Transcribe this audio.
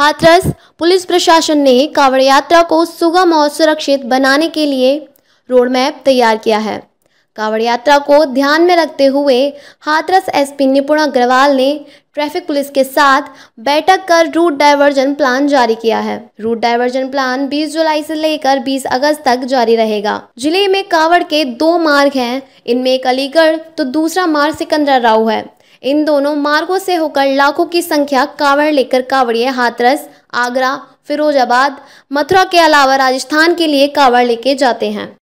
Hathras police प्रशासन ने कांवड़ यात्रा को सुगम और सुरक्षित बनाने के लिए रोड मैप तैयार किया है कांवड़ यात्रा को ध्यान में रखते हुए हाथरस एसपी निपुण अग्रवाल ने ट्रैफिक पुलिस के साथ बैठक कर रूट डायवर्जन प्लान जारी किया है रूट डायवर्जन प्लान 20 जुलाई से लेकर 20 अगस्त तक जारी रहेगा जिले में कांवड़ के दो मार्ग हैं इनमें एक अलीगढ़ तो दूसरा मार्ग सिकंदरा राव है इन दोनों मार्गों से होकर लाखों की संख्या कांवड़ लेकर कांवड़िए हाथरस आगरा फिरोजाबाद मथुरा के अलावा राजस्थान के लिए कांवड़ लेके जाते हैं